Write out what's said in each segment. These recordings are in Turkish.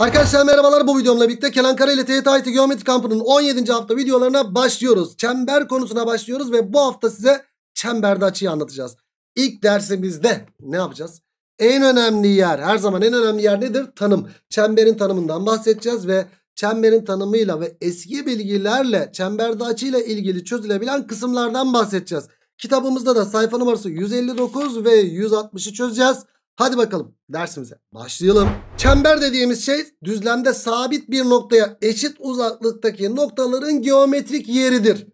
Arkadaşlar merhabalar bu videomla birlikte Kenan Kara ile TYT Geometri Kampı'nın 17. hafta videolarına başlıyoruz. Çember konusuna başlıyoruz ve bu hafta size çemberde açıyı anlatacağız. İlk dersimizde ne yapacağız? En önemli yer her zaman en önemli yer nedir? Tanım. Çemberin tanımından bahsedeceğiz ve çemberin tanımıyla ve eski bilgilerle çemberde açıyla ilgili çözülebilen kısımlardan bahsedeceğiz. Kitabımızda da sayfa numarası 159 ve 160'ı çözeceğiz. Hadi bakalım dersimize başlayalım. Çember dediğimiz şey düzlemde sabit bir noktaya eşit uzaklıktaki noktaların geometrik yeridir.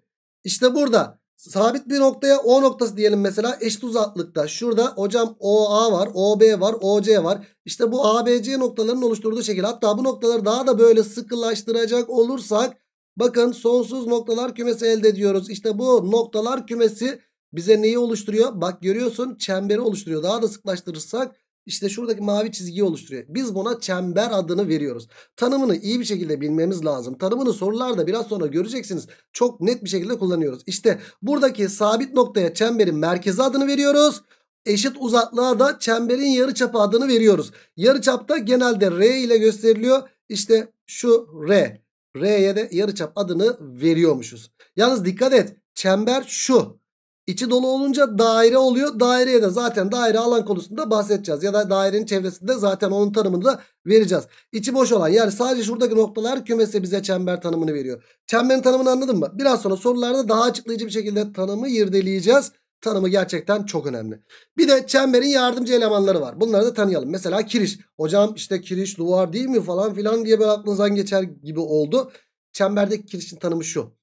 İşte burada sabit bir noktaya O noktası diyelim mesela eşit uzaklıkta. Şurada hocam OA var, OB var, OC var. İşte bu ABC noktalarının oluşturduğu şekil. Hatta bu noktaları daha da böyle sıkılaştıracak olursak bakın sonsuz noktalar kümesi elde ediyoruz. İşte bu noktalar kümesi bize neyi oluşturuyor? Bak görüyorsun çemberi oluşturuyor. Daha da sıklaştırırsak işte şuradaki mavi çizgiyi oluşturuyor. Biz buna çember adını veriyoruz. Tanımını iyi bir şekilde bilmemiz lazım. Tanımını sorularda biraz sonra göreceksiniz. Çok net bir şekilde kullanıyoruz. İşte buradaki sabit noktaya çemberin merkezi adını veriyoruz. Eşit uzaklığa da çemberin yarıçapı adını veriyoruz. Yarıçapta genelde R ile gösteriliyor. İşte şu R. R'ye de yarıçap adını veriyormuşuz. Yalnız dikkat et. Çember şu. İçi dolu olunca daire oluyor. Daireye de zaten daire alan konusunda bahsedeceğiz. Ya da dairenin çevresinde zaten onun tanımını da vereceğiz. İçi boş olan yani sadece şuradaki noktalar kümesi bize çember tanımını veriyor. Çemberin tanımını anladın mı? Biraz sonra sorularda daha açıklayıcı bir şekilde tanımı irdeleyeceğiz. Tanımı gerçekten çok önemli. Bir de çemberin yardımcı elemanları var. Bunları da tanıyalım. Mesela kiriş. Hocam işte kiriş duvar değil mi falan filan diye böyle aklınızdan geçer gibi oldu. Çemberdeki kirişin tanımı şu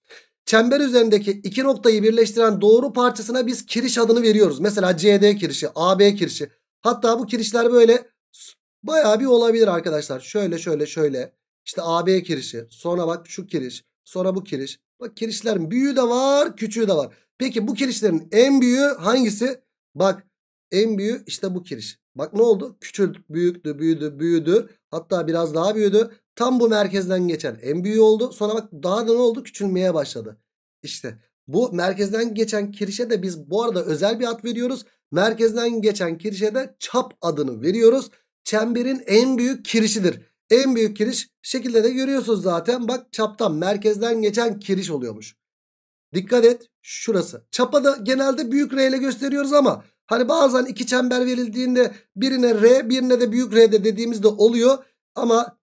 çember üzerindeki iki noktayı birleştiren doğru parçasına biz kiriş adını veriyoruz. Mesela CD kirişi, AB kirişi. Hatta bu kirişler böyle bayağı bir olabilir arkadaşlar. Şöyle şöyle şöyle. İşte AB kirişi. Sonra bak şu kiriş. Sonra bu kiriş. Bak kirişlerin büyüğü de var, küçüğü de var. Peki bu kirişlerin en büyüğü hangisi? Bak en büyüğü işte bu kiriş. Bak ne oldu? Küçüldü, büyüktü, büyüdü, büyüdü. Hatta biraz daha büyüdü. Tam bu merkezden geçen en büyüğü oldu. Sonra bak daha da ne oldu? Küçülmeye başladı. İşte bu merkezden geçen kirişe de biz bu arada özel bir ad veriyoruz. Merkezden geçen kirişe de çap adını veriyoruz. Çemberin en büyük kirişidir. En büyük kiriş şekilde de görüyorsunuz zaten. Bak çaptan merkezden geçen kiriş oluyormuş. Dikkat et şurası. Çapa da genelde büyük R ile gösteriyoruz ama hani bazen iki çember verildiğinde birine R birine de büyük R de dediğimizde oluyor. Ama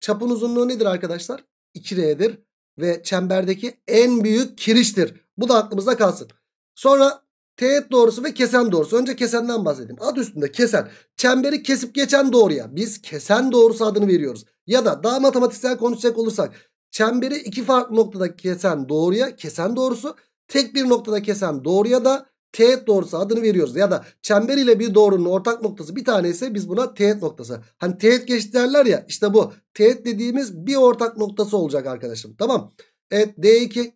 çapın uzunluğu nedir arkadaşlar? 2R'dir ve çemberdeki en büyük kiriştir. Bu da aklımızda kalsın. Sonra teğet doğrusu ve kesen doğrusu. Önce kesenden bahsedeyim. Adı üstünde kesen. Çemberi kesip geçen doğruya biz kesen doğrusu adını veriyoruz. Ya da daha matematiksel konuşacak olursak çemberi iki farklı noktada kesen doğruya kesen doğrusu. Tek bir noktada kesen doğruya da teğet doğrusu adını veriyoruz. Ya da çember ile bir doğrunun ortak noktası bir tane ise biz buna teğet noktası. Hani teğet geçti derler ya işte bu. Teğet dediğimiz bir ortak noktası olacak arkadaşım. Tamam. Evet D2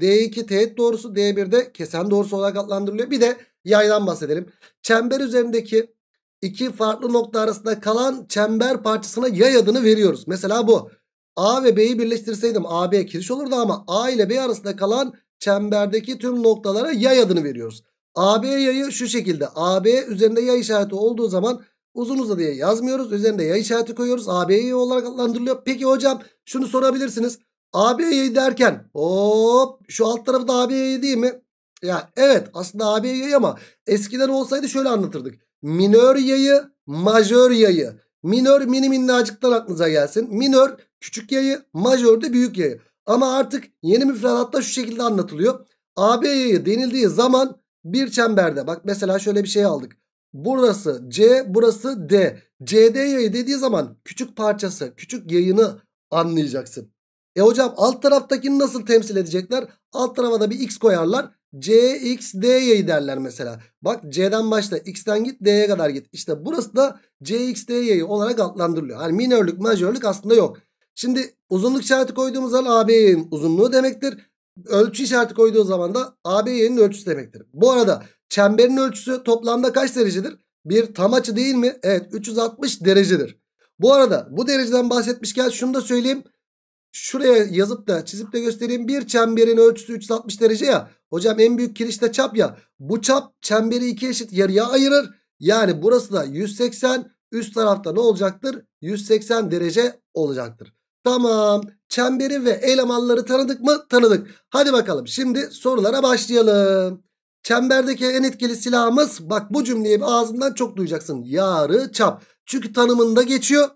D2 teğet doğrusu D1 de kesen doğrusu olarak adlandırılıyor. Bir de yaydan bahsedelim. Çember üzerindeki iki farklı nokta arasında kalan çember parçasına yay adını veriyoruz. Mesela bu. A ve B'yi birleştirseydim AB kiriş olurdu ama A ile B arasında kalan çemberdeki tüm noktalara yay adını veriyoruz. AB yayı şu şekilde. AB üzerinde yay işareti olduğu zaman uzun diye yazmıyoruz. Üzerinde yay işareti koyuyoruz. AB yayı olarak adlandırılıyor. Peki hocam şunu sorabilirsiniz. AB yayı derken hop şu alt tarafı da AB yayı değil mi? Ya evet aslında AB yayı ama eskiden olsaydı şöyle anlatırdık. Minör yayı, majör yayı. Minör mini minnacıktan aklınıza gelsin. Minör küçük yayı, majör de büyük yayı. Ama artık yeni müfredatta şu şekilde anlatılıyor. AB yayı denildiği zaman bir çemberde bak mesela şöyle bir şey aldık. Burası C burası D. CD yayı dediği zaman küçük parçası küçük yayını anlayacaksın. E hocam alt taraftakini nasıl temsil edecekler? Alt tarafa da bir x koyarlar. CXD yayı derler mesela. Bak C'den başla X'ten git D'ye kadar git. İşte burası da CXD yayı olarak adlandırılıyor. Yani minörlük majörlük aslında yok. Şimdi uzunluk işareti koyduğumuz zaman AB'nin uzunluğu demektir. Ölçü işareti koyduğu zaman da AB'nin ölçüsü demektir. Bu arada çemberin ölçüsü toplamda kaç derecedir? Bir tam açı değil mi? Evet 360 derecedir. Bu arada bu dereceden bahsetmişken şunu da söyleyeyim. Şuraya yazıp da çizip de göstereyim. Bir çemberin ölçüsü 360 derece ya. Hocam en büyük kirişte çap ya. Bu çap çemberi iki eşit yarıya ayırır. Yani burası da 180 üst tarafta ne olacaktır? 180 derece olacaktır. Tamam. Çemberi ve elemanları tanıdık mı? Tanıdık. Hadi bakalım şimdi sorulara başlayalım. Çemberdeki en etkili silahımız bak bu cümleyi ağzımdan çok duyacaksın. Yarı çap. Çünkü tanımında geçiyor.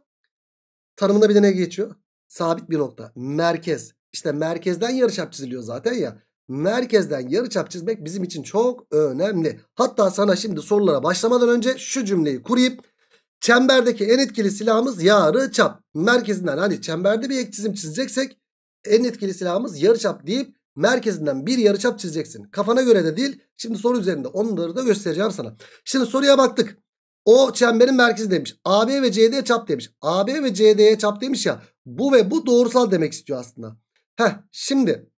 Tanımında bir de ne geçiyor? Sabit bir nokta. Merkez. İşte merkezden yarı çap çiziliyor zaten ya. Merkezden yarı çap çizmek bizim için çok önemli. Hatta sana şimdi sorulara başlamadan önce şu cümleyi kurayım. Çemberdeki en etkili silahımız yarı çap. Merkezinden hani çemberde bir ek çizim çizeceksek en etkili silahımız yarı çap deyip merkezinden bir yarı çap çizeceksin. Kafana göre de değil. Şimdi soru üzerinde onları da göstereceğim sana. Şimdi soruya baktık. O çemberin merkezi demiş. AB ve CD çap demiş. AB ve CD'ye çap demiş ya. Bu ve bu doğrusal demek istiyor aslında. Heh şimdi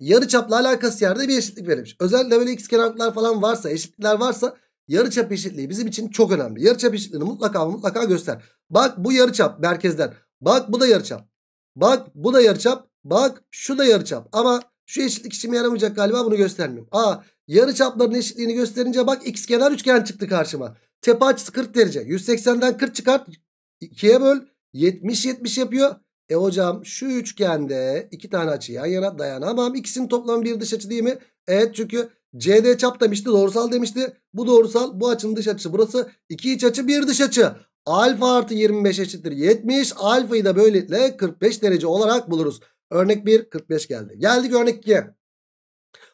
yarı çapla alakası yerde bir eşitlik verilmiş. Özellikle böyle x kenarlıklar falan varsa eşitlikler varsa Yarıçap eşitliği bizim için çok önemli. Yarıçap eşitliğini mutlaka mutlaka göster. Bak bu yarıçap merkezden. Bak bu da yarıçap. Bak bu da yarıçap. Bak şu da yarıçap. Ama şu eşitlik işime yaramayacak galiba bunu göstermiyorum. Aa yarıçapların eşitliğini gösterince bak x kenar üçgen çıktı karşıma. Tepe açısı 40 derece. 180'den 40 çıkart. 2'ye böl. 70 70 yapıyor. E hocam şu üçgende iki tane açı yan yana dayanamam. İkisinin toplamı bir dış açı değil mi? Evet çünkü CD çap demişti doğrusal demişti. Bu doğrusal bu açının dış açısı burası. 2 iç açı 1 dış açı. Alfa artı 25 eşittir 70. Alfayı da böylelikle 45 derece olarak buluruz. Örnek 1 45 geldi. Geldik örnek 2'ye.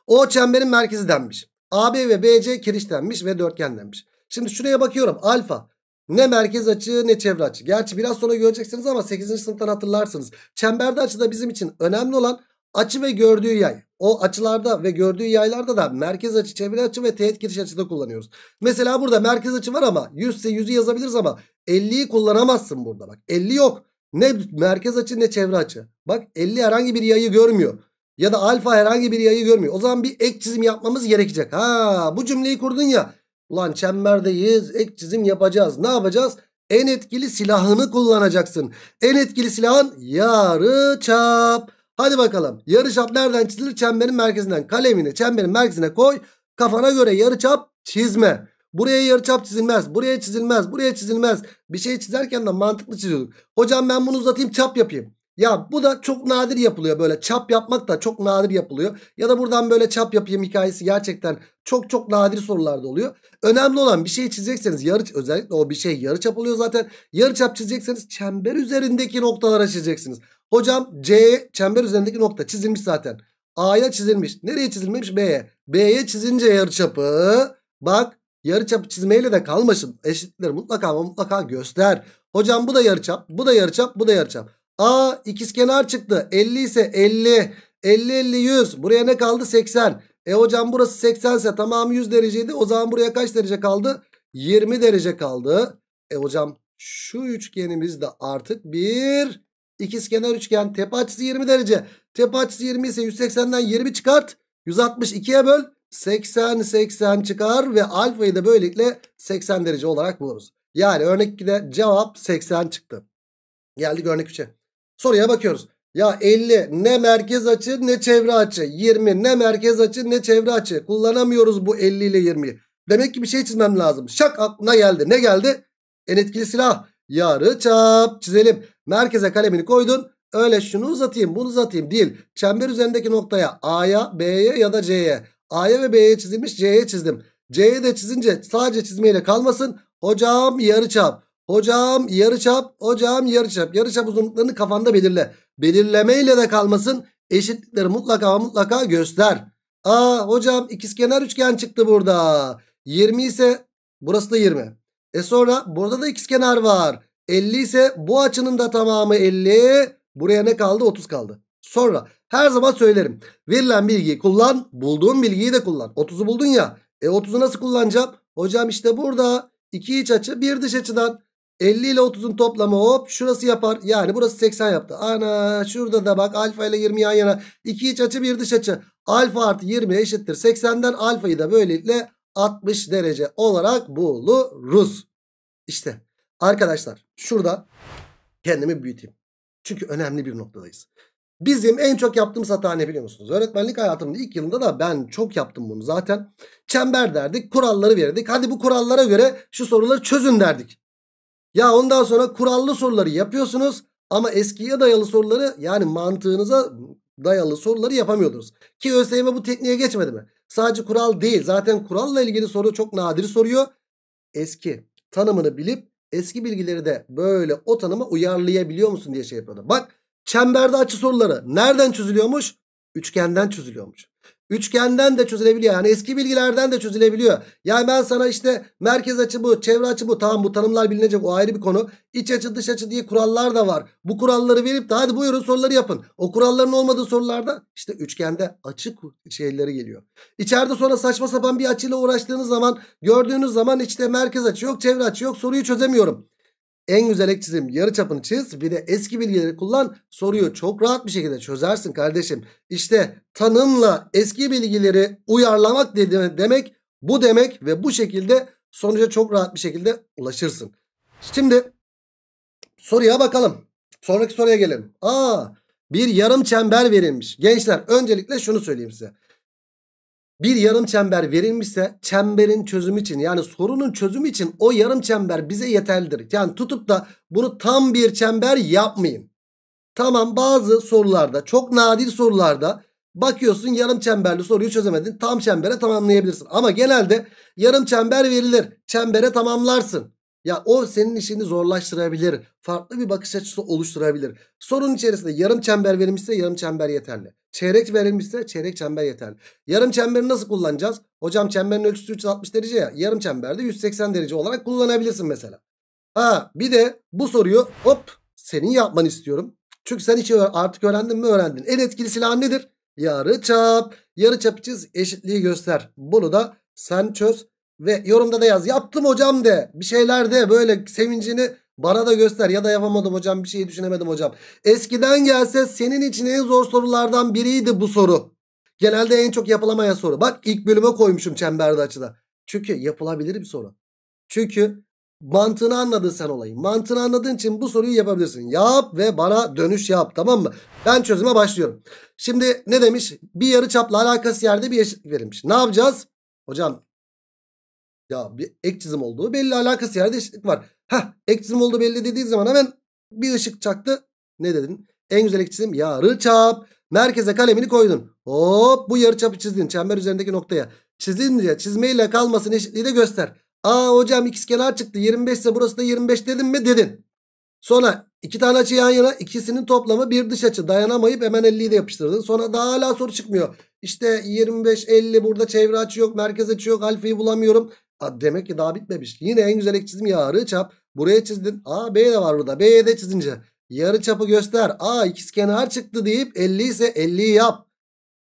O çemberin merkezi denmiş. AB ve BC kiriş denmiş ve dörtgen denmiş. Şimdi şuraya bakıyorum alfa. Ne merkez açı ne çevre açı. Gerçi biraz sonra göreceksiniz ama 8. sınıftan hatırlarsınız. Çemberde açı da bizim için önemli olan Açı ve gördüğü yay. O açılarda ve gördüğü yaylarda da merkez açı, çevre açı ve teğet giriş açıda kullanıyoruz. Mesela burada merkez açı var ama 100 ise 100'ü yazabiliriz ama 50'yi kullanamazsın burada bak. 50 yok. Ne merkez açı ne çevre açı. Bak 50 herhangi bir yayı görmüyor. Ya da alfa herhangi bir yayı görmüyor. O zaman bir ek çizim yapmamız gerekecek. Ha bu cümleyi kurdun ya. Ulan çemberdeyiz ek çizim yapacağız. Ne yapacağız? En etkili silahını kullanacaksın. En etkili silahın yarı çap. Hadi bakalım yarı çap nereden çizilir? Çemberin merkezinden kalemini çemberin merkezine koy. Kafana göre yarı çap çizme. Buraya yarı çap çizilmez. Buraya çizilmez. Buraya çizilmez. Bir şey çizerken de mantıklı çiziyorduk. Hocam ben bunu uzatayım çap yapayım. Ya bu da çok nadir yapılıyor böyle çap yapmak da çok nadir yapılıyor. Ya da buradan böyle çap yapayım hikayesi gerçekten çok çok nadir sorularda oluyor. Önemli olan bir şey çizecekseniz yarı özellikle o bir şey yarı çap oluyor zaten. Yarı çap çizecekseniz çember üzerindeki noktalara çizeceksiniz. Hocam C çember üzerindeki nokta çizilmiş zaten. A'ya çizilmiş. Nereye çizilmemiş? B'ye. B'ye çizince yarıçapı bak yarıçapı çizmeyle de kalmasın. Eşitleri mutlaka ama mutlaka göster. Hocam bu da yarıçap, bu da yarıçap, bu da yarıçap. A ikizkenar çıktı. 50 ise 50, 50 50 100. Buraya ne kaldı? 80. E hocam burası 80 ise tamamı 100 dereceydi. O zaman buraya kaç derece kaldı? 20 derece kaldı. E hocam şu üçgenimiz de artık bir İkizkenar üçgen tepe açısı 20 derece. Tepe açısı 20 ise 180'den 20 çıkart. 162'ye böl. 80 80 çıkar ve alfayı da böylelikle 80 derece olarak buluruz. Yani örnek 2'de cevap 80 çıktı. Geldik örnek 3'e. Soruya bakıyoruz. Ya 50 ne merkez açı ne çevre açı. 20 ne merkez açı ne çevre açı. Kullanamıyoruz bu 50 ile 20'yi. Demek ki bir şey çizmem lazım. Şak aklına geldi. Ne geldi? En etkili silah. Yarı çap çizelim. Merkeze kalemini koydun. Öyle şunu uzatayım bunu uzatayım değil. Çember üzerindeki noktaya A'ya B'ye ya da C'ye. A'ya ve B'ye çizilmiş C'ye çizdim. C'ye de çizince sadece çizmeyle kalmasın. Hocam yarıçap. Hocam yarıçap. Hocam yarıçap. Yarıçap uzunluklarını kafanda belirle. Belirlemeyle de kalmasın. Eşitlikleri mutlaka mutlaka göster. Aa hocam ikizkenar üçgen çıktı burada. 20 ise burası da 20. E sonra burada da ikizkenar var. 50 ise bu açının da tamamı 50. Buraya ne kaldı? 30 kaldı. Sonra her zaman söylerim. Verilen bilgiyi kullan. Bulduğun bilgiyi de kullan. 30'u buldun ya. E 30'u nasıl kullanacağım? Hocam işte burada iki iç açı bir dış açıdan 50 ile 30'un toplamı hop şurası yapar. Yani burası 80 yaptı. Ana şurada da bak alfa ile 20 yan yana. iki iç açı bir dış açı. Alfa artı 20 eşittir 80'den alfayı da böylelikle 60 derece olarak buluruz. İşte Arkadaşlar şurada kendimi büyüteyim. Çünkü önemli bir noktadayız. Bizim en çok yaptığımız hata ne biliyor musunuz? Öğretmenlik hayatımın ilk yılında da ben çok yaptım bunu zaten. Çember derdik, kuralları verdik. Hadi bu kurallara göre şu soruları çözün derdik. Ya ondan sonra kurallı soruları yapıyorsunuz ama eskiye dayalı soruları yani mantığınıza dayalı soruları yapamıyordunuz. Ki ÖSYM bu tekniğe geçmedi mi? Sadece kural değil. Zaten kuralla ilgili soru çok nadir soruyor. Eski tanımını bilip Eski bilgileri de böyle o tanıma uyarlayabiliyor musun diye şey yapıyordu. Bak çemberde açı soruları nereden çözülüyormuş? Üçgenden çözülüyormuş. Üçgenden de çözülebiliyor. Yani eski bilgilerden de çözülebiliyor. Yani ben sana işte merkez açı bu, çevre açı bu. Tamam bu tanımlar bilinecek o ayrı bir konu. İç açı dış açı diye kurallar da var. Bu kuralları verip de hadi buyurun soruları yapın. O kuralların olmadığı sorularda işte üçgende açı şeyleri geliyor. İçeride sonra saçma sapan bir açıyla uğraştığınız zaman gördüğünüz zaman işte merkez açı yok, çevre açı yok. Soruyu çözemiyorum. En güzel ek çizim yarı çapını çiz. Bir de eski bilgileri kullan. Soruyu çok rahat bir şekilde çözersin kardeşim. İşte tanımla eski bilgileri uyarlamak demek bu demek ve bu şekilde sonuca çok rahat bir şekilde ulaşırsın. Şimdi soruya bakalım. Sonraki soruya gelelim. Aa, bir yarım çember verilmiş. Gençler öncelikle şunu söyleyeyim size bir yarım çember verilmişse çemberin çözümü için yani sorunun çözümü için o yarım çember bize yeterlidir. Yani tutup da bunu tam bir çember yapmayın. Tamam bazı sorularda çok nadir sorularda bakıyorsun yarım çemberli soruyu çözemedin. Tam çembere tamamlayabilirsin. Ama genelde yarım çember verilir. Çembere tamamlarsın. Ya o senin işini zorlaştırabilir. Farklı bir bakış açısı oluşturabilir. Sorun içerisinde yarım çember verilmişse yarım çember yeterli. Çeyrek verilmişse çeyrek çember yeterli. Yarım çemberi nasıl kullanacağız? Hocam çemberin ölçüsü 360 derece ya. Yarım çemberde 180 derece olarak kullanabilirsin mesela. Ha bir de bu soruyu hop senin yapmanı istiyorum. Çünkü sen hiç artık öğrendin mi öğrendin. En etkili silah nedir? Yarı çap. Yarı çap için eşitliği göster. Bunu da sen çöz. Ve yorumda da yaz. Yaptım hocam de. Bir şeyler de böyle sevincini bana da göster ya da yapamadım hocam bir şey düşünemedim hocam. Eskiden gelse senin için en zor sorulardan biriydi bu soru. Genelde en çok yapılamayan soru. Bak ilk bölüme koymuşum çemberde açıda. Çünkü yapılabilir bir soru. Çünkü mantığını anladın sen olayı. Mantığını anladığın için bu soruyu yapabilirsin. Yap ve bana dönüş yap tamam mı? Ben çözüme başlıyorum. Şimdi ne demiş? Bir yarı çapla alakası yerde bir eşit verilmiş. Ne yapacağız? Hocam ya bir ek çizim olduğu belli alakası yerde eşitlik var. Ha eksim oldu belli dediği zaman hemen bir ışık çaktı. Ne dedin? En güzel yarı çap. Merkeze kalemini koydun. Hop bu yarı çapı çizdin çember üzerindeki noktaya. Çizince çizmeyle kalmasın eşitliği de göster. Aa hocam kenar çıktı 25 ise burası da 25 dedim mi dedin. Sonra iki tane açı yan yana ikisinin toplamı bir dış açı dayanamayıp hemen 50'yi de yapıştırdın. Sonra daha hala soru çıkmıyor. İşte 25 50 burada çevre açı yok merkez açı yok alfayı bulamıyorum. Aa, demek ki daha bitmemiş. Yine en güzel ek çizim yarı çap. Buraya çizdin. A B de var burada. B'ye de çizince yarı çapı göster. A ikizkenar çıktı deyip 50 ise 50'yi yap.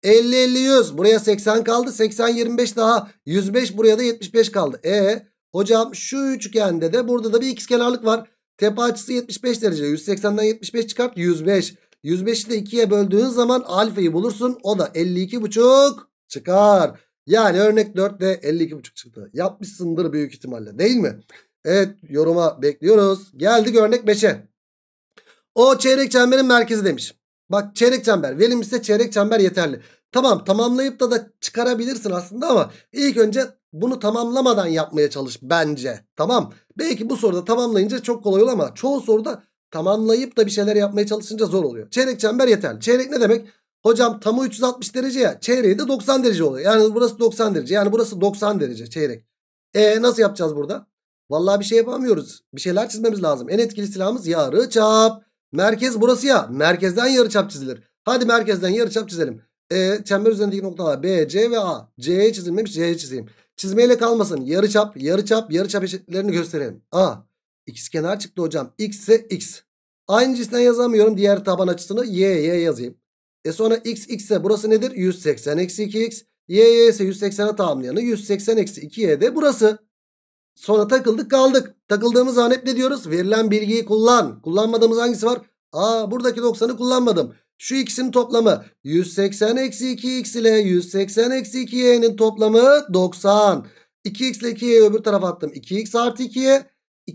50 50 100. Buraya 80 kaldı. 80 25 daha. 105 buraya da 75 kaldı. E hocam şu üçgende de burada da bir ikizkenarlık var. Tepe açısı 75 derece. 180'den 75 çıkart 105. 105'i de 2'ye böldüğün zaman alfayı bulursun. O da 52,5 çıkar. Yani örnek 4 de 52,5 çıktı. Yapmışsındır büyük ihtimalle değil mi? Evet yoruma bekliyoruz. Geldik örnek 5'e. O çeyrek çemberin merkezi demiş. Bak çeyrek çember verilmişse çeyrek çember yeterli. Tamam tamamlayıp da da çıkarabilirsin aslında ama ilk önce bunu tamamlamadan yapmaya çalış bence. Tamam. Belki bu soruda tamamlayınca çok kolay olur ama çoğu soruda tamamlayıp da bir şeyler yapmaya çalışınca zor oluyor. Çeyrek çember yeterli. Çeyrek ne demek? Hocam tamı 360 derece ya. Çeyreği de 90 derece oluyor. Yani burası 90 derece. Yani burası 90 derece çeyrek. E nasıl yapacağız burada? Vallahi bir şey yapamıyoruz. Bir şeyler çizmemiz lazım. En etkili silahımız yarı çap. Merkez burası ya. Merkezden yarı çap çizilir. Hadi merkezden yarı çap çizelim. E, çember üzerindeki noktalar B, C ve A. C'ye çizilmemiş C çizeyim. Çizmeyle kalmasın. Yarı çap, yarı çap, yarı çap eşitlerini gösterelim. A. X kenar çıktı hocam. X ise X. Aynı cinsten yazamıyorum. Diğer taban açısını Y, Y yazayım. E sonra X, X ise burası nedir? 180 eksi 2X. Y, Y ise 180'e tamamlayanı 180 eksi 2Y de burası. Sonra takıldık kaldık. Takıldığımız an hep ne diyoruz? Verilen bilgiyi kullan. Kullanmadığımız hangisi var? Aa buradaki 90'ı kullanmadım. Şu ikisinin toplamı 180 eksi 2x ile 180 eksi 2y'nin toplamı 90. 2x ile 2y'yi öbür tarafa attım. 2x artı 2'ye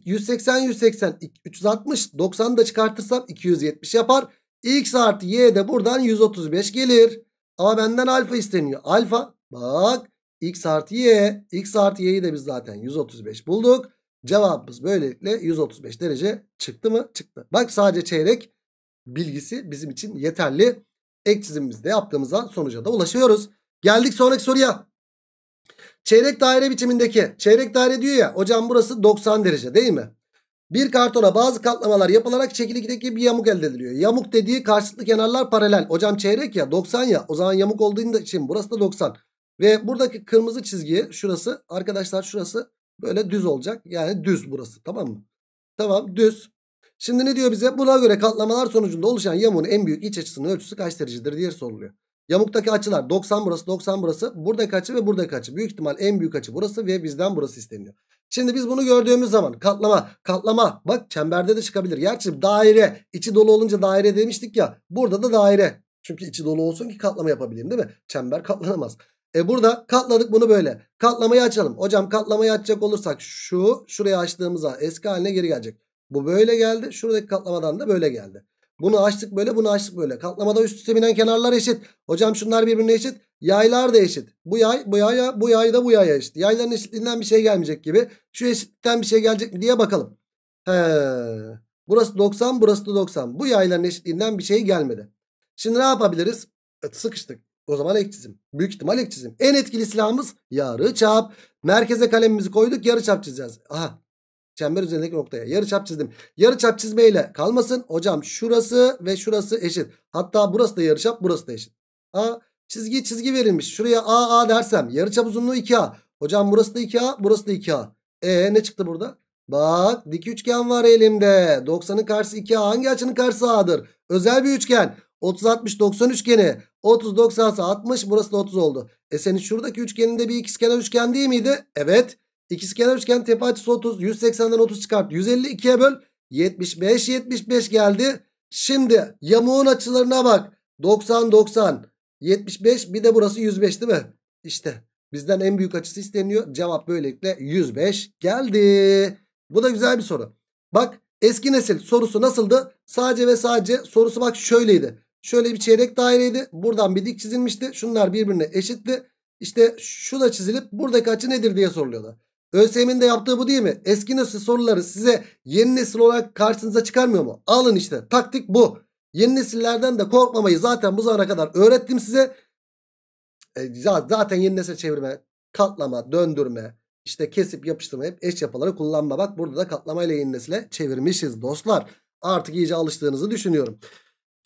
180 180 360 90 da çıkartırsam 270 yapar. x artı y de buradan 135 gelir. Ama benden alfa isteniyor. Alfa bak x artı y. x artı y'yi de biz zaten 135 bulduk. Cevabımız böylelikle 135 derece çıktı mı? Çıktı. Bak sadece çeyrek bilgisi bizim için yeterli. Ek çizimimizde yaptığımızda sonuca da ulaşıyoruz. Geldik sonraki soruya. Çeyrek daire biçimindeki. Çeyrek daire diyor ya hocam burası 90 derece değil mi? Bir kartona bazı katlamalar yapılarak şekil bir yamuk elde ediliyor. Yamuk dediği karşılıklı kenarlar paralel. Hocam çeyrek ya 90 ya o zaman yamuk olduğu için burası da 90. Ve buradaki kırmızı çizgi şurası arkadaşlar şurası böyle düz olacak. Yani düz burası tamam mı? Tamam düz. Şimdi ne diyor bize? Buna göre katlamalar sonucunda oluşan yamuğun en büyük iç açısının ölçüsü kaç derecedir diye soruluyor. Yamuktaki açılar 90 burası 90 burası buradaki açı ve buradaki açı. Büyük ihtimal en büyük açı burası ve bizden burası isteniyor. Şimdi biz bunu gördüğümüz zaman katlama katlama bak çemberde de çıkabilir. Gerçi daire içi dolu olunca daire demiştik ya burada da daire. Çünkü içi dolu olsun ki katlama yapabileyim değil mi? Çember katlanamaz. E burada katladık bunu böyle. Katlamayı açalım. Hocam katlamayı açacak olursak şu şuraya açtığımızda eski haline geri gelecek. Bu böyle geldi. Şuradaki katlamadan da böyle geldi. Bunu açtık böyle bunu açtık böyle. Katlamada üst üste binen kenarlar eşit. Hocam şunlar birbirine eşit. Yaylar da eşit. Bu yay bu yaya bu yay da bu yaya eşit. Yayların eşitliğinden bir şey gelmeyecek gibi. Şu eşitlikten bir şey gelecek mi diye bakalım. He. Burası 90 burası da 90. Bu yayların eşitliğinden bir şey gelmedi. Şimdi ne yapabiliriz? Evet, sıkıştık. O zaman ek çizim. Büyük ihtimal ek çizim. En etkili silahımız yarı çap. Merkeze kalemimizi koyduk yarı çap çizeceğiz. Aha çember üzerindeki noktaya yarı çap çizdim. Yarı çap çizmeyle kalmasın. Hocam şurası ve şurası eşit. Hatta burası da yarı çap burası da eşit. A çizgi çizgi verilmiş. Şuraya A A dersem yarı çap uzunluğu 2A. Hocam burası da 2A burası da 2A. E ne çıktı burada? Bak dik üçgen var elimde. 90'ın karşısı 2A. Hangi açının karşısı A'dır? Özel bir üçgen. 30 60 90 üçgeni. 30 90 60 burası da 30 oldu. E senin şuradaki üçgeninde bir ikizkenar üçgen değil miydi? Evet. İkizkenar üçgen tepe açısı 30. 180'den 30 çıkart. 152'ye böl. 75 75 geldi. Şimdi yamuğun açılarına bak. 90 90 75 bir de burası 105 değil mi? İşte bizden en büyük açısı isteniyor. Cevap böylelikle 105 geldi. Bu da güzel bir soru. Bak eski nesil sorusu nasıldı? Sadece ve sadece sorusu bak şöyleydi. Şöyle bir çeyrek daireydi. Buradan bir dik çizilmişti. Şunlar birbirine eşitti. İşte şu da çizilip buradaki açı nedir diye soruluyorlar. ÖSYM'in de yaptığı bu değil mi? Eski nesil soruları size yeni nesil olarak karşınıza çıkarmıyor mu? Alın işte taktik bu. Yeni nesillerden de korkmamayı zaten bu zamana kadar öğrettim size. E, zaten yeni nesil çevirme, katlama, döndürme, işte kesip yapıştırma hep eş yapıları kullanma. Bak burada da katlamayla yeni nesile çevirmişiz dostlar. Artık iyice alıştığınızı düşünüyorum.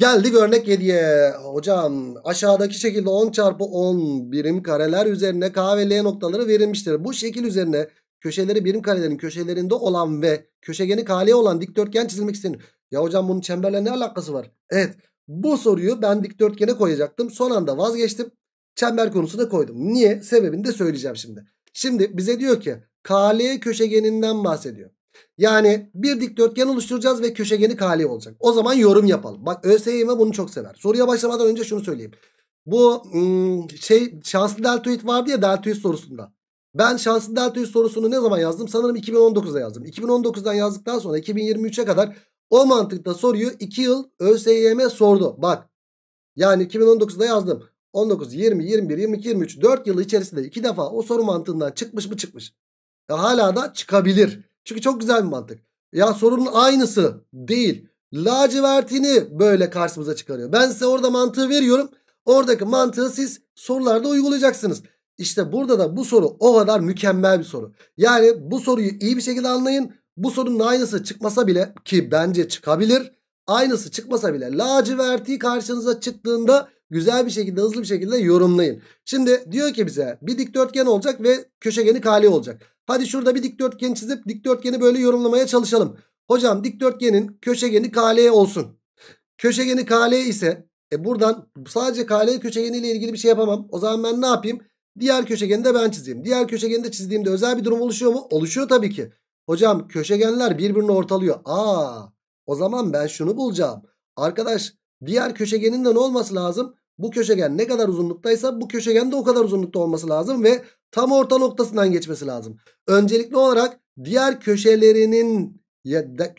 Geldik örnek 7'ye. Hocam aşağıdaki şekilde 10 çarpı 10 birim kareler üzerine K ve L noktaları verilmiştir. Bu şekil üzerine köşeleri birim karelerin köşelerinde olan ve köşegeni KL olan dikdörtgen çizilmek istenir. Ya hocam bunun çemberle ne alakası var? Evet bu soruyu ben dikdörtgene koyacaktım. Son anda vazgeçtim. Çember konusuna koydum. Niye? Sebebini de söyleyeceğim şimdi. Şimdi bize diyor ki KL köşegeninden bahsediyor. Yani bir dikdörtgen oluşturacağız ve köşegeni kale olacak. O zaman yorum yapalım. Bak ÖSYM bunu çok sever. Soruya başlamadan önce şunu söyleyeyim. Bu şey şanslı deltoid vardı ya deltoid sorusunda. Ben şanslı deltoid sorusunu ne zaman yazdım? Sanırım 2019'da yazdım. 2019'dan yazdıktan sonra 2023'e kadar o mantıkta soruyu 2 yıl ÖSYM sordu. Bak yani 2019'da yazdım. 19, 20, 21, 22, 23 4 yıl içerisinde 2 defa o soru mantığından çıkmış mı çıkmış. Ya e, hala da çıkabilir. Çünkü çok güzel bir mantık. Ya sorunun aynısı değil. Lacivertini böyle karşımıza çıkarıyor. Ben size orada mantığı veriyorum. Oradaki mantığı siz sorularda uygulayacaksınız. İşte burada da bu soru o kadar mükemmel bir soru. Yani bu soruyu iyi bir şekilde anlayın. Bu sorunun aynısı çıkmasa bile ki bence çıkabilir. Aynısı çıkmasa bile laciverti karşınıza çıktığında güzel bir şekilde hızlı bir şekilde yorumlayın. Şimdi diyor ki bize bir dikdörtgen olacak ve köşegeni kale olacak. Hadi şurada bir dikdörtgen çizip dikdörtgeni böyle yorumlamaya çalışalım. Hocam dikdörtgenin köşegeni kale olsun. Köşegeni kale ise e buradan sadece kale köşegeniyle ilgili bir şey yapamam. O zaman ben ne yapayım? Diğer köşegeni de ben çizeyim. Diğer köşegeni de çizdiğimde özel bir durum oluşuyor mu? Oluşuyor tabii ki. Hocam köşegenler birbirini ortalıyor. Aa, o zaman ben şunu bulacağım. Arkadaş diğer köşegenin de ne olması lazım? Bu köşegen ne kadar uzunluktaysa bu köşegen de o kadar uzunlukta olması lazım ve tam orta noktasından geçmesi lazım. Öncelikli olarak diğer köşelerinin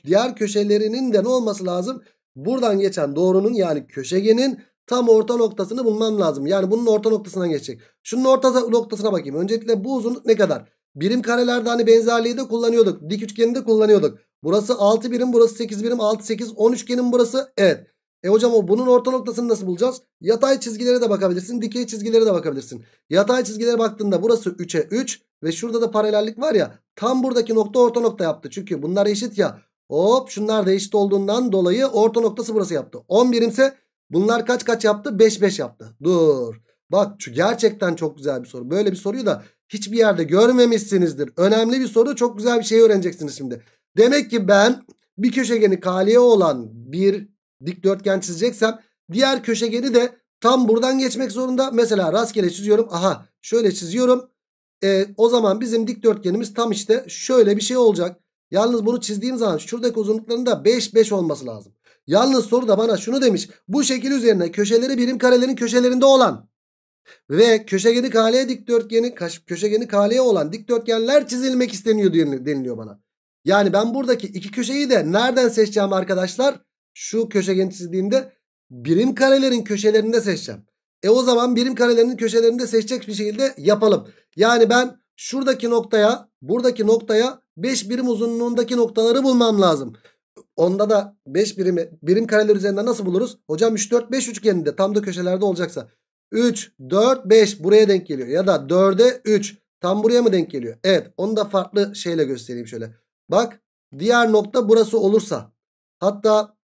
diğer köşelerinin de ne olması lazım? Buradan geçen doğrunun yani köşegenin tam orta noktasını bulmam lazım. Yani bunun orta noktasından geçecek. Şunun orta noktasına bakayım. Öncelikle bu uzunluk ne kadar? Birim karelerde hani benzerliği de kullanıyorduk. Dik üçgeni de kullanıyorduk. Burası 6 birim, burası 8 birim, 6 8 10 üçgenin burası. Evet. E hocam o bunun orta noktasını nasıl bulacağız? Yatay çizgilere de bakabilirsin. Dikey çizgilere de bakabilirsin. Yatay çizgilere baktığında burası 3'e 3. Ve şurada da paralellik var ya. Tam buradaki nokta orta nokta yaptı. Çünkü bunlar eşit ya. Hop şunlar da eşit olduğundan dolayı orta noktası burası yaptı. 11 ise bunlar kaç kaç yaptı? 5 5 yaptı. Dur. Bak şu gerçekten çok güzel bir soru. Böyle bir soruyu da hiçbir yerde görmemişsinizdir. Önemli bir soru. Çok güzel bir şey öğreneceksiniz şimdi. Demek ki ben bir köşegeni kaliye olan bir dikdörtgen çizeceksem diğer köşegeni de tam buradan geçmek zorunda. Mesela rastgele çiziyorum. Aha şöyle çiziyorum. E, o zaman bizim dikdörtgenimiz tam işte şöyle bir şey olacak. Yalnız bunu çizdiğim zaman şuradaki uzunlukların da 5 5 olması lazım. Yalnız soru da bana şunu demiş. Bu şekil üzerine köşeleri birim karelerin köşelerinde olan ve köşegeni kaleye dikdörtgeni köşegeni kaleye olan dikdörtgenler çizilmek isteniyor deniliyor bana. Yani ben buradaki iki köşeyi de nereden seçeceğim arkadaşlar? Şu köşegeni çizdiğimde birim karelerin köşelerinde seçeceğim. E o zaman birim karelerinin köşelerinde seçecek bir şekilde yapalım. Yani ben şuradaki noktaya buradaki noktaya 5 birim uzunluğundaki noktaları bulmam lazım. Onda da 5 birimi birim kareler üzerinden nasıl buluruz? Hocam 3 4 5 üçgeninde tam da köşelerde olacaksa 3 4 5 buraya denk geliyor ya da 4'e 3 tam buraya mı denk geliyor? Evet onu da farklı şeyle göstereyim şöyle. Bak diğer nokta burası olursa hatta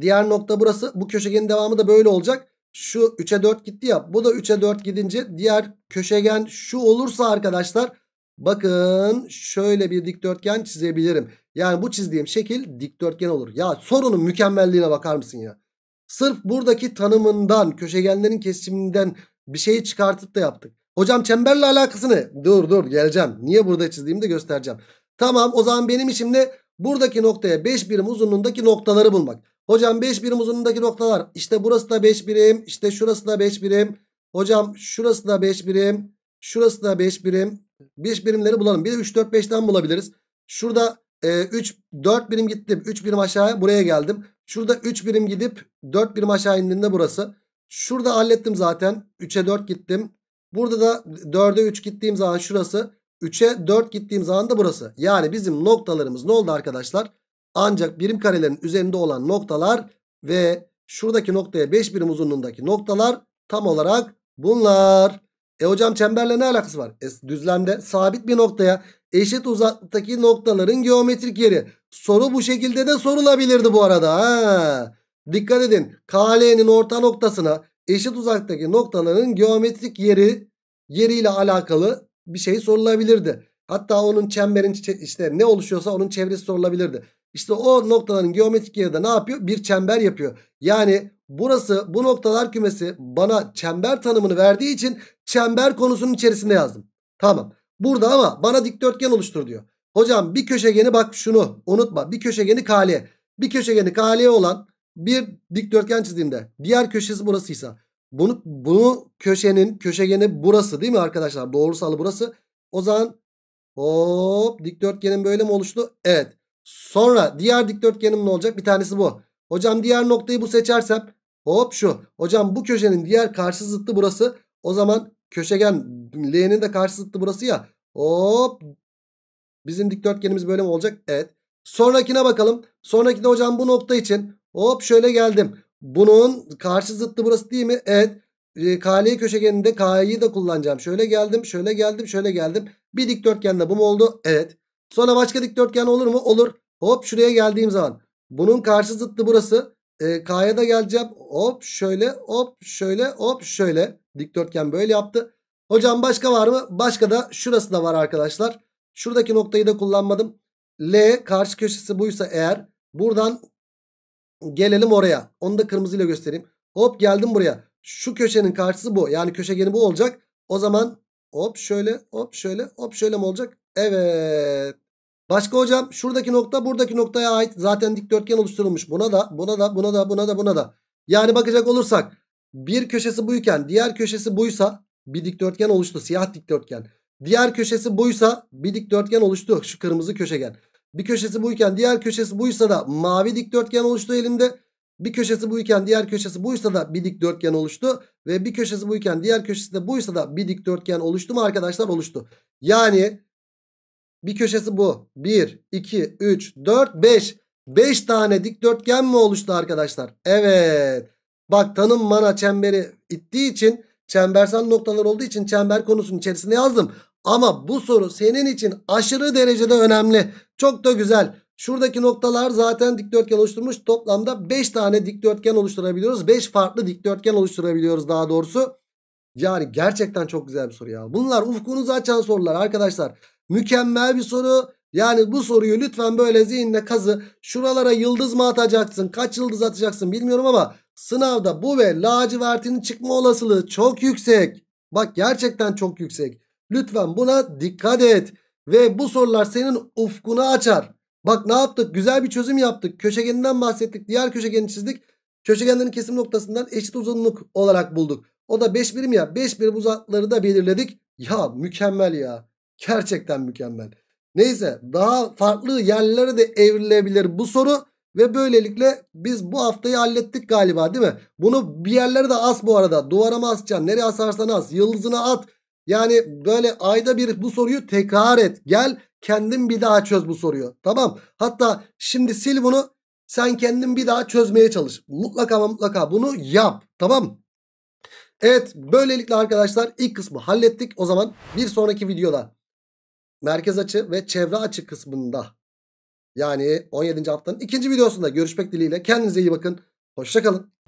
Diğer nokta burası. Bu köşegenin devamı da böyle olacak. Şu 3'e 4 gitti ya. Bu da 3'e 4 gidince diğer köşegen şu olursa arkadaşlar bakın şöyle bir dikdörtgen çizebilirim. Yani bu çizdiğim şekil dikdörtgen olur. Ya sorunun mükemmelliğine bakar mısın ya? Sırf buradaki tanımından, köşegenlerin kesiminden bir şeyi çıkartıp da yaptık. Hocam çemberle alakası ne? Dur dur geleceğim. Niye burada çizdiğimi de göstereceğim. Tamam o zaman benim işim ne? Buradaki noktaya 5 birim uzunluğundaki noktaları bulmak. Hocam 5 birim uzunluğundaki noktalar. İşte burası da 5 birim. İşte şurası da 5 birim. Hocam şurası da 5 birim. Şurası da 5 birim. 5 birimleri bulalım. Bir de 3, 4, 5'ten bulabiliriz. Şurada e, 3, 4 birim gittim. 3 birim aşağıya buraya geldim. Şurada 3 birim gidip 4 birim aşağı indiğinde burası. Şurada hallettim zaten. 3'e 4 gittim. Burada da 4'e 3 gittiğim zaman şurası. 3'e 4 gittiğim zaman da burası. Yani bizim noktalarımız ne oldu arkadaşlar? Ancak birim karelerin üzerinde olan noktalar ve şuradaki noktaya 5 birim uzunluğundaki noktalar tam olarak bunlar. E hocam çemberle ne alakası var? E, düzlemde sabit bir noktaya eşit uzaktaki noktaların geometrik yeri. Soru bu şekilde de sorulabilirdi bu arada. Ha. Dikkat edin. KL'nin orta noktasına eşit uzaktaki noktaların geometrik yeri yeriyle alakalı bir şey sorulabilirdi. Hatta onun çemberin işte ne oluşuyorsa onun çevresi sorulabilirdi. İşte o noktaların geometrik yeri ne yapıyor? Bir çember yapıyor. Yani burası bu noktalar kümesi bana çember tanımını verdiği için çember konusunun içerisinde yazdım. Tamam. Burada ama bana dikdörtgen oluştur diyor. Hocam bir köşegeni bak şunu unutma. Bir köşegeni kale. Bir köşegeni kale olan bir dikdörtgen çizdiğimde diğer köşesi burasıysa bunu, bunu köşenin köşegeni burası değil mi arkadaşlar? Doğrusalı burası. O zaman hop dikdörtgenin böyle mi oluştu? Evet. Sonra diğer dikdörtgenim ne olacak? Bir tanesi bu. Hocam diğer noktayı bu seçersem hop şu. Hocam bu köşenin diğer karşı zıttı burası. O zaman köşegen L'nin de karşı zıttı burası ya. Hop. Bizim dikdörtgenimiz böyle mi olacak? Evet. Sonrakine bakalım. Sonrakine hocam bu nokta için hop şöyle geldim. Bunun karşı zıttı burası değil mi? Evet. E, köşegeninde K'yı de kullanacağım. Şöyle geldim, şöyle geldim, şöyle geldim. Bir dikdörtgende bu mu oldu? Evet. Sonra başka dikdörtgen olur mu? Olur. Hop şuraya geldiğim zaman. Bunun karşı zıttı burası. E, K'ya da geleceğim. Hop şöyle hop şöyle hop şöyle. Dikdörtgen böyle yaptı. Hocam başka var mı? Başka da şurası da var arkadaşlar. Şuradaki noktayı da kullanmadım. L karşı köşesi buysa eğer buradan gelelim oraya. Onu da kırmızıyla göstereyim. Hop geldim buraya. Şu köşenin karşısı bu. Yani köşegeni bu olacak. O zaman hop şöyle hop şöyle hop şöyle mi olacak? Evet. Başka hocam şuradaki nokta buradaki noktaya ait. Zaten dikdörtgen oluşturulmuş. Buna da buna da buna da buna da buna da. Yani bakacak olursak bir köşesi buyken diğer köşesi buysa bir dikdörtgen oluştu. Siyah dikdörtgen. Diğer köşesi buysa bir dikdörtgen oluştu. Şu kırmızı köşegen. Bir köşesi buyken diğer köşesi buysa da mavi dikdörtgen oluştu elimde. Bir köşesi buyken diğer köşesi buysa da bir dikdörtgen oluştu. Ve bir köşesi buyken diğer köşesi de buysa da bir dikdörtgen oluştu mu arkadaşlar? Oluştu. Yani bir köşesi bu. 1, 2, 3, 4, 5. 5 tane dikdörtgen mi oluştu arkadaşlar? Evet. Bak tanım mana çemberi ittiği için çembersel noktalar olduğu için çember konusunun içerisine yazdım. Ama bu soru senin için aşırı derecede önemli. Çok da güzel. Şuradaki noktalar zaten dikdörtgen oluşturmuş. Toplamda 5 tane dikdörtgen oluşturabiliyoruz. 5 farklı dikdörtgen oluşturabiliyoruz daha doğrusu. Yani gerçekten çok güzel bir soru ya. Bunlar ufkunuzu açan sorular arkadaşlar. Mükemmel bir soru. Yani bu soruyu lütfen böyle zihinle kazı. Şuralara yıldız mı atacaksın? Kaç yıldız atacaksın bilmiyorum ama sınavda bu ve lacivertinin çıkma olasılığı çok yüksek. Bak gerçekten çok yüksek. Lütfen buna dikkat et. Ve bu sorular senin ufkunu açar. Bak ne yaptık? Güzel bir çözüm yaptık. Köşegeninden bahsettik. Diğer köşegeni çizdik. Köşegenlerin kesim noktasından eşit uzunluk olarak bulduk. O da 5 birim ya. 5 birim uzakları da belirledik. Ya mükemmel ya. Gerçekten mükemmel. Neyse daha farklı yerlere de evrilebilir bu soru. Ve böylelikle biz bu haftayı hallettik galiba değil mi? Bunu bir yerlere de as bu arada. Duvara mı asacaksın? Nereye asarsan as. Yıldızına at. Yani böyle ayda bir bu soruyu tekrar et. Gel kendin bir daha çöz bu soruyu. Tamam. Hatta şimdi sil bunu. Sen kendin bir daha çözmeye çalış. Mutlaka mutlaka bunu yap. Tamam. Evet böylelikle arkadaşlar ilk kısmı hallettik. O zaman bir sonraki videoda merkez açı ve çevre açı kısmında yani 17. haftanın ikinci videosunda görüşmek dileğiyle. Kendinize iyi bakın. Hoşçakalın.